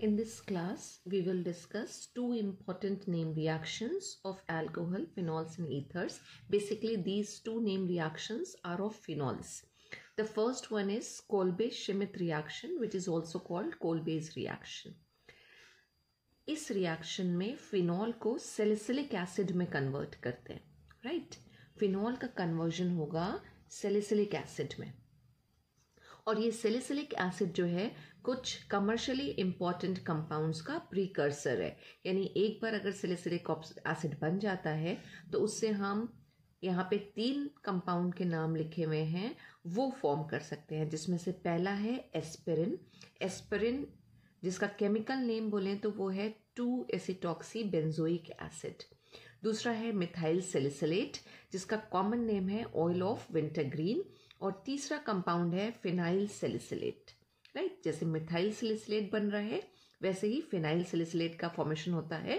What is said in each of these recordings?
In this class, we will discuss two important name reactions of alcohol, phenols and ethers. Basically, these two name reactions are of phenols. The first one is Kolbe-Schmidt reaction, which is also called Kolbe's reaction. इस reaction में phenol को salicylic acid में convert करते हैं right phenol का conversion होगा salicylic acid में और ये सेलिसिलिक एसिड जो है कुछ कमर्शियली इम्पॉर्टेंट कंपाउंड्स का प्रीकर्सर है यानी एक बार अगर सिलिसिलिक एसिड बन जाता है तो उससे हम यहाँ पे तीन कंपाउंड के नाम लिखे हुए हैं वो फॉर्म कर सकते हैं जिसमें से पहला है एस्पिरिन एस्पिरिन जिसका केमिकल नेम बोलें तो वो है टू एसिटॉक्सी बेंजोइक एसिड दूसरा है मिथाइल सेलिसलेट जिसका कॉमन नेम है ऑयल ऑफ विंटरग्रीन और तीसरा कंपाउंड है फिनाइल सेलिसलेट राइट right? जैसे मिथाइल सिलिसलेट बन रहा है वैसे ही फिनाइल सिलिसलेट का फॉर्मेशन होता है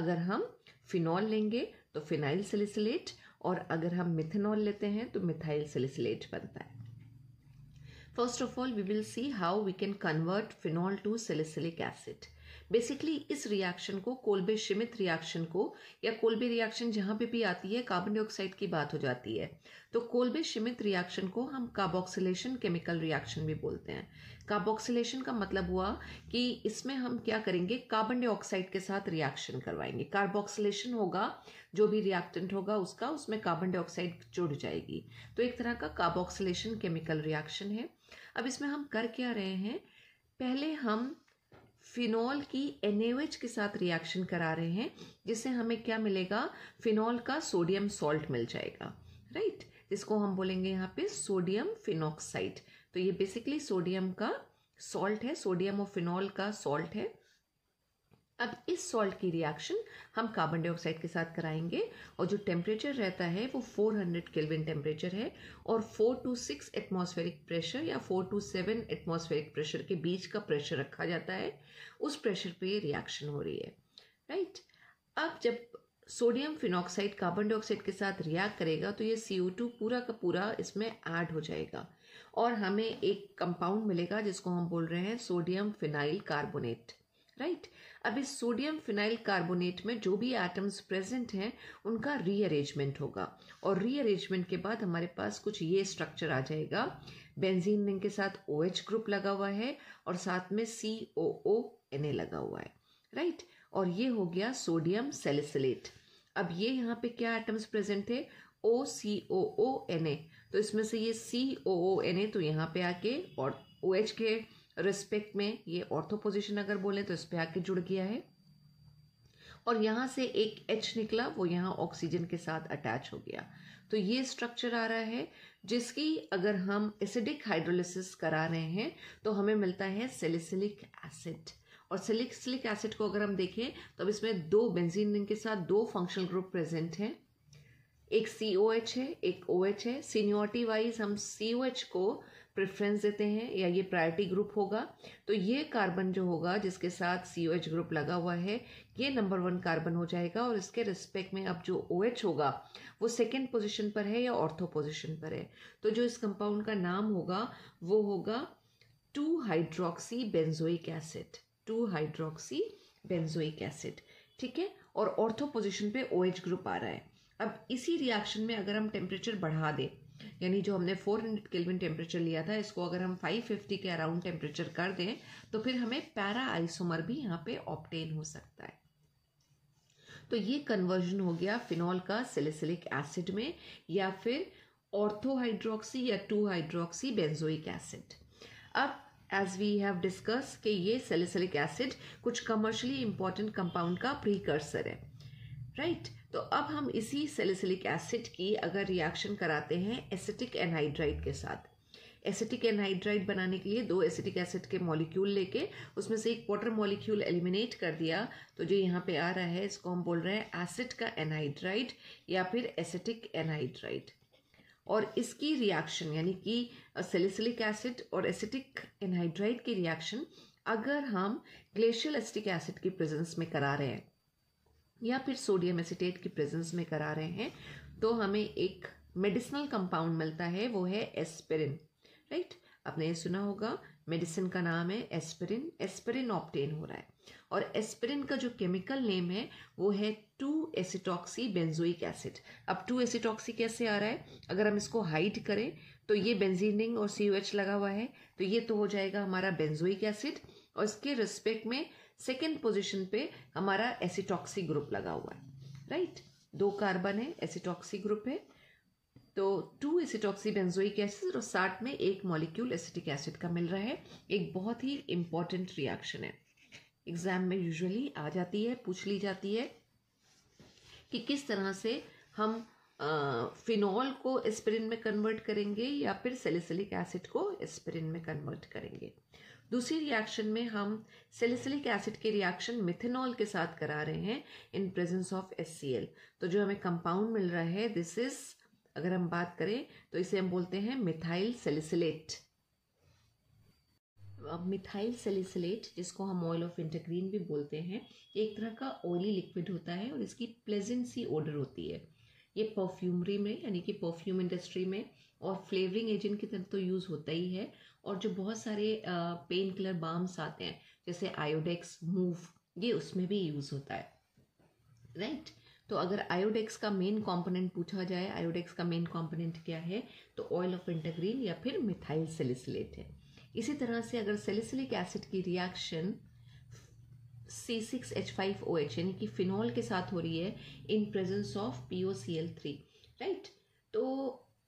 अगर हम फिनॉल लेंगे तो फिनाइल सिलिसलेट और अगर हम मिथेनॉल लेते हैं तो मिथाइल सिलिसलेट बनता है first of all we will see how we can convert phenol to salicylic acid basically इस रिएक्शन को कोलबे शिमित रिएक्शन को या कोलबे रिएक्शन जहाँ पे भी आती है कार्बन डाइऑक्साइड की बात हो जाती है तो कोलबे शिमित रिएक्शन को हम कार्बोक्सिलेशन केमिकल रिएक्शन भी बोलते हैं कार्बोक्सिलेशन का मतलब हुआ कि इसमें हम क्या करेंगे कार्बन डाइऑक्साइड के साथ रिएक्शन करवाएंगे कार्बोक्सिलेशन होगा जो भी रिएक्टेंट होगा उसका उसमें कार्बन डाइऑक्साइड जुड़ जाएगी तो एक तरह का कार्बोक्सिलेशन केमिकल रिएक्शन है अब इसमें हम कर क्या रहे हैं पहले हम फिनॉल की एनएच के साथ रिएक्शन करा रहे हैं जिससे हमें क्या मिलेगा फिनॉल का सोडियम सॉल्ट मिल जाएगा राइट right? जिसको हम बोलेंगे यहाँ पे सोडियम फिनोक्साइड तो ये बेसिकली सोडियम का सॉल्ट है सोडियम और फिनॉल का सॉल्ट है अब इस सॉल्ट की रिएक्शन हम कार्बन डाइऑक्साइड के साथ कराएंगे और जो टेम्परेचर रहता है वो 400 हंड्रेड केलविन टेम्परेचर है और 4 टू 6 एटमॉस्फेरिक प्रेशर या 4 टू 7 एटमॉस्फेरिक प्रेशर के बीच का प्रेशर रखा जाता है उस प्रेशर पे रिएक्शन हो रही है राइट अब जब सोडियम फिनॉक्साइड कार्बन डाइऑक्साइड के साथ रिएक्ट करेगा तो ये सी पूरा का पूरा इसमें ऐड हो जाएगा और हमें एक कंपाउंड मिलेगा जिसको हम बोल रहे हैं sodium phenyl carbonate right right? अब इस सोडियम फिनाइल कार्बोनेट में जो भी एटम्स प्रेजेंट हैं उनका रीअरेंजमेंट होगा और रीअरेंजमेंट के बाद हमारे पास कुछ ये स्ट्रक्चर आ जाएगा बेंजीन रिंग के साथ ओ OH ग्रुप लगा हुआ है और साथ में सी ओ ओ एन ए लगा हुआ है राइट और ये हो गया सोडियम सेलिसलेट अब ये यहाँ पे क्या एटम्स प्रेजेंट थे ओ सी ओ ओ एन ए तो इसमें से ये सी ओ ओ एन ए तो यहाँ पे आके और ओ OH के रिस्पेक्ट में ये ऑर्थो पोजिशन अगर बोले तो इस पर आके जुड़ गया है और यहां से एक एच निकला वो यहाँ ऑक्सीजन के साथ अटैच हो गया तो ये स्ट्रक्चर आ रहा है जिसकी अगर हम एसिडिक हाइड्रोलिसिस करा रहे हैं तो हमें मिलता है सेलिसिलिक एसिड और सेलिसिलिक एसिड को अगर हम देखें तो अब इसमें दो बेंजीन के साथ दो फंक्शनल ग्रुप प्रेजेंट हैं एक सी ओ एच है एक ओ एच है सीनियोरिटी वाइज हम सी ओ एच को प्रेफरेंस देते हैं या ये प्रायोरिटी ग्रुप होगा तो ये कार्बन जो होगा जिसके साथ सी ओ एच ग्रुप लगा हुआ है ये नंबर वन कार्बन हो जाएगा और इसके रिस्पेक्ट में अब जो ओ एच होगा वो सेकेंड पोजिशन पर है या ऑर्थो पोजिशन पर है तो जो इस कंपाउंड का नाम होगा वो होगा two hydroxy benzoic acid two hydroxy benzoic acid ठीक है और ऑर्थो पोजिशन पे ओ एच ग्रुप आ रहा है अब इसी रिएक्शन में अगर हम टेम्परेचर बढ़ा दें यानी जो हमने 400 हंड्रेड केलविन टेम्परेचर लिया था इसको अगर हम 550 के अराउंड टेम्परेचर कर दें तो फिर हमें पैरा आइसोमर भी यहाँ पे ऑप्टेन हो सकता है तो ये कन्वर्जन हो गया फिनॉल का सिलिसिलिक एसिड में या फिर ऑर्थोहाइड्रोक्सी या टू हाइड्रोक्सी बेंजोइक एसिड अब एज वी हैव डिस्कस के ये सेलिसिलिक एसिड कुछ कमर्शली इंपॉर्टेंट कंपाउंड का प्रीकर्सर है राइट right? तो अब हम इसी सेलिसिलिक एसिड की अगर रिएक्शन कराते हैं एसिटिक एनहाइड्राइड के साथ एसिटिक एनहाइड्राइड बनाने के लिए दो एसिटिक एसिड के मॉलिक्यूल लेके उसमें से एक वाटर मॉलिक्यूल एलिमिनेट कर दिया तो जो यहाँ पे आ रहा है इसको हम बोल रहे हैं एसिड का एनहाइड्राइड या फिर एसिटिक एनहाइड्राइड और इसकी रिएक्शन यानी कि सेलिसिलिक एसिड और एसिटिक एनहाइड्राइड की रिएक्शन अगर हम ग्लेशियल एसिटिक एसिड की प्रेजेंस में करा रहे हैं या फिर सोडियम एसिटेट की प्रेजेंस में करा रहे हैं तो हमें एक मेडिसिनल कंपाउंड मिलता है वो है एस्पिरिन राइट आपने ये सुना होगा मेडिसिन का नाम है एस्पिरिन एस्पिरिन ऑप्टेन हो रहा है और एस्पिरिन का जो केमिकल नेम है वो है टू एसिटॉक्सी बेंजोइक एसिड अब टू एसिटॉक्सी कैसे आ रहा है अगर हम इसको हाइड करें तो ये बेंजीनिंग और सी लगा हुआ है तो ये तो हो जाएगा हमारा बेंजोइक एसिड और इसके रिस्पेक्ट में सेकेंड पोजिशन पे हमारा एसिटॉक्सी ग्रुप लगा हुआ है राइट दो कार्बन है एसिटॉक्सी ग्रुप है तो टू एसिटॉक्सी बेंजोइक एसिड और साठ में एक मॉलिक्यूल एसिटिक एसिड का मिल रहा है एक बहुत ही इम्पॉर्टेंट रिएक्शन है एग्जाम में यूजुअली आ जाती है पूछ ली जाती है कि किस तरह से हम फिनॉल को एस्पिरिन में कन्वर्ट करेंगे या फिर सेलिसिलिक एसिड को एस्पिरिन में कन्वर्ट करेंगे दूसरी रिएक्शन में हम सेलिसिलिक एसिड के रिएक्शन मिथेनॉल के साथ करा रहे हैं इन प्रेजेंस ऑफ एस तो जो हमें कंपाउंड मिल रहा है दिस इज अगर हम बात करें तो इसे हम बोलते हैं मिथाइल सेलिसिलेट अब मिथाइल सेलिसिलेट जिसको हम ऑयल ऑफ इंटरग्रीन भी बोलते हैं एक तरह का ऑयली लिक्विड होता है और इसकी प्लेजेंट सी ओडर होती है ये परफ्यूमरी में यानी कि परफ्यूम इंडस्ट्री में और फ्लेवरिंग एजेंट की तरफ तो यूज़ होता ही है और जो बहुत सारे पेन किलर बाम्स आते हैं जैसे आयोडेक्स मूव ये उसमें भी यूज़ होता है राइट right? तो अगर आयोडेक्स का मेन कंपोनेंट पूछा जाए आयोडेक्स का मेन कंपोनेंट क्या है तो ऑयल ऑफ इंटरग्रीन या फिर मिथाइल सेलिसलेट है इसी तरह से अगर सेलिसिलिक एसिड की reaction C six H five O H यानी कि फिनॉल के साथ हो रही है in presence of P O C L three right तो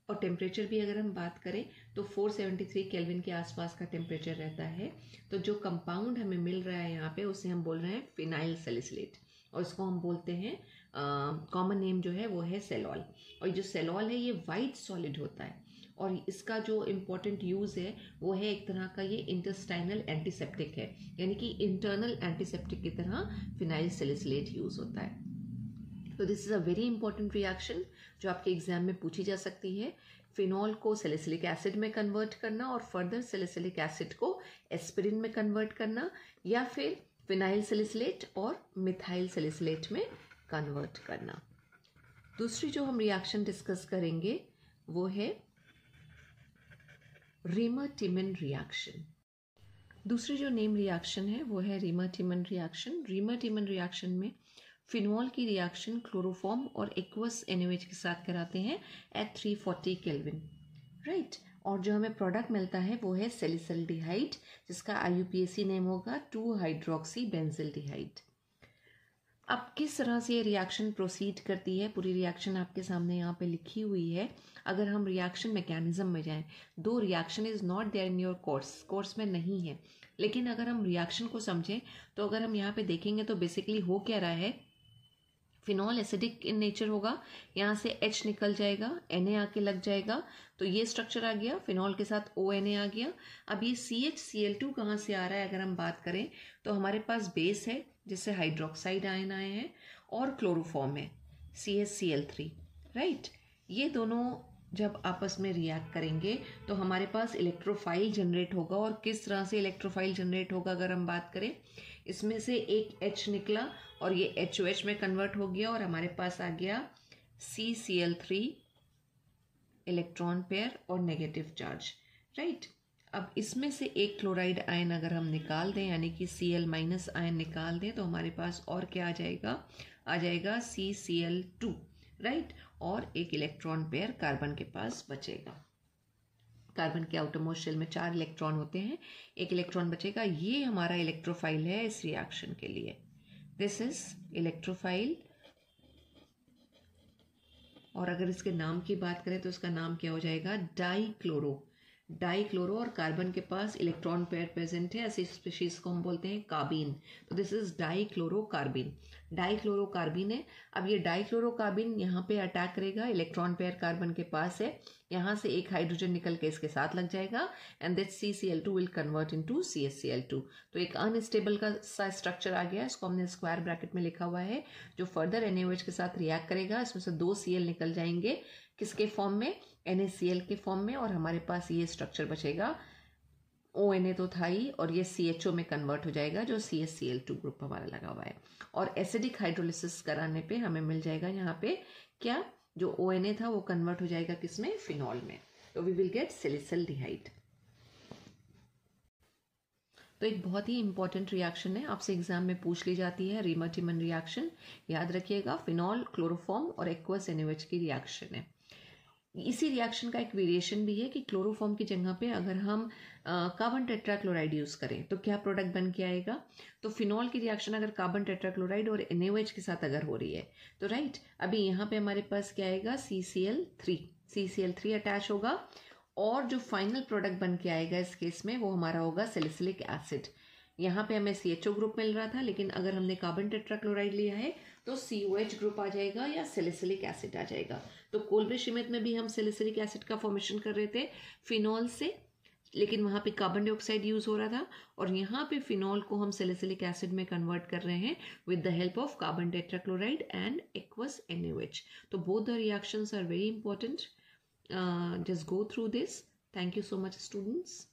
और टेम्परेचर भी अगर हम बात करें तो 473 केल्विन के आसपास का टेम्परेचर रहता है तो जो कंपाउंड हमें मिल रहा है यहाँ पे उसे हम बोल रहे हैं फिनाइल सेलिसलेट और इसको हम बोलते हैं कॉमन नेम जो है वो है सेलॉल और जो सेलॉल है ये वाइट सॉलिड होता है और इसका जो इम्पोर्टेंट यूज़ है वो है एक तरह का ये इंटस्टाइनल एंटीसेप्टिक है यानी कि इंटरनल एंटीसेप्टिक की तरह फिनाइल सेलिसलेट यूज़ होता है तो this is a very important reaction जो आपके एग्जाम में पूछी जा सकती है फिनॉल को सेलेसिलिक एसिड में कन्वर्ट करना और फर्दर सेलेसिलिक एसिड को एस्पिरिन में कन्वर्ट करना या फिर फिनाइल सेलिसलेट और मिथाइल सेलिसलेट में कन्वर्ट करना दूसरी जो हम रिएक्शन डिस्कस करेंगे वो है रीमाटिमन रिएक्शन दूसरी जो नेम रिएक्शन है वो है रीमाटिमन रिएक्शन रीमाटिमन रिएक्शन में फिनॉल की रिएक्शन क्लोरोफॉर्म और एक्वस एनोएच के साथ कराते हैं at three forty kelvin right और जो हमें प्रोडक्ट मिलता है वो है सेलिसल डिहाइट जिसका आई नेम होगा टू हाइड्रोक्सी बेंजिल डिहाइट अब किस तरह से ये रिएक्शन प्रोसीड करती है पूरी रिएक्शन आपके सामने यहाँ पे लिखी हुई है अगर हम रिएक्शन मैकेनिज्म में जाएं दो reaction is not there in your course course में नहीं है लेकिन अगर हम रिएक्शन को समझें तो अगर हम यहाँ पे देखेंगे तो बेसिकली हो क्या रहा है फिनॉल एसिडिक इन नेचर होगा यहाँ से एच निकल जाएगा एन आके लग जाएगा तो ये स्ट्रक्चर आ गया फिनॉल के साथ ओ एन आ गया अब ये C H C L two कहाँ से आ रहा है अगर हम बात करें तो हमारे पास बेस है जिससे हाइड्रोक्साइड आयन आए हैं और क्लोरोफॉर्म है C H C L three right ये दोनों जब आपस में रिएक्ट करेंगे तो हमारे पास इलेक्ट्रोफाइल जनरेट होगा और किस तरह से इलेक्ट्रोफाइल जनरेट होगा अगर हम बात करें इसमें से एक एच निकला और ये एच ओ एच में कन्वर्ट हो गया और हमारे पास आ गया C C L three electron pair और नेगेटिव चार्ज राइट अब इसमें से एक क्लोराइड आयन अगर हम निकाल दें यानी कि सी एल माइनस आयन निकाल दें तो हमारे पास और क्या आ जाएगा आ जाएगा C C L two right और एक इलेक्ट्रॉन पेयर कार्बन के पास बचेगा कार्बन के आउटरमोस्ट शेल में चार इलेक्ट्रॉन होते हैं एक इलेक्ट्रॉन बचेगा ये हमारा इलेक्ट्रोफाइल है इस रिएक्शन के लिए दिस इज इलेक्ट्रोफाइल और अगर इसके नाम की बात करें तो इसका नाम क्या हो जाएगा डाईक्लोरो डाईक्लोरो और कार्बन के पास इलेक्ट्रॉन पेयर प्रेजेंट है ऐसी स्पीशीज को हम बोलते हैं काबिन तो this is dichloro carbene carbene है अब ये डाइक्लोरोबिन कार्बिन यहाँ पे अटैक करेगा इलेक्ट्रॉन पेयर कार्बन के पास है यहाँ से एक हाइड्रोजन निकल के इसके साथ लग जाएगा and that C C L two will convert into C S C L two तो एक अनस्टेबल का सा स्ट्रक्चर आ गया इसको हमने स्क्वायर ब्रैकेट में लिखा हुआ है जो फर्दर एन के साथ रिएक्ट करेगा इसमें से दो सी एल निकल जाएंगे किसके फॉर्म में एन के फॉर्म में और हमारे पास ये स्ट्रक्चर बचेगा ओ एन ए तो था ही और ये सी एच ओ में कन्वर्ट हो जाएगा जो C S C L two group हमारा लगा हुआ है और एसिडिक हाइड्रोलिसिस कराने पे हमें मिल जाएगा यहाँ पे क्या जो ओ था वो कन्वर्ट हो जाएगा किसमें फिनॉल में तो वी विल गेट सिलिसल तो एक बहुत ही इंपॉर्टेंट रिएक्शन है आपसे एग्जाम में पूछ ली जाती है रिमर्टिमन रिएक्शन याद रखिएगा फिनॉल क्लोरोफॉर्म और एक्वस एनिवेज की रिएक्शन है इसी रिएक्शन का एक वेरिएशन भी है कि क्लोरोफॉर्म की जगह पे अगर हम कार्बन टेट्राक्लोराइड यूज करें तो क्या प्रोडक्ट बन के आएगा तो फिनॉल की रिएक्शन अगर कार्बन टेट्राक्लोराइड और एनएच के साथ अगर हो रही है तो राइट अभी यहाँ पे हमारे पास क्या आएगा C C three C C L three attach होगा और जो फाइनल प्रोडक्ट बन के आएगा इस केस में वो हमारा होगा सेलिसिलिक एसिड यहाँ पे हमें सी ग्रुप मिल रहा था लेकिन अगर हमने कार्बन टेट्राक्लोराइड लिया है तो सी ओ एच ग्रुप आ जाएगा या सेलिसिलिक एसिड आ जाएगा तो कोलबे में भी हम सेलिसिलिक एसिड का फॉर्मेशन कर रहे थे फिनॉल से लेकिन वहाँ पे कार्बन डाइऑक्साइड यूज़ हो रहा था और यहाँ पे फिनॉल को हम सेलिसिलिक एसिड में कन्वर्ट कर रहे हैं with the help of carbon tetrachloride and aqueous NH तो both the reactions are very important just go through this thank you so much students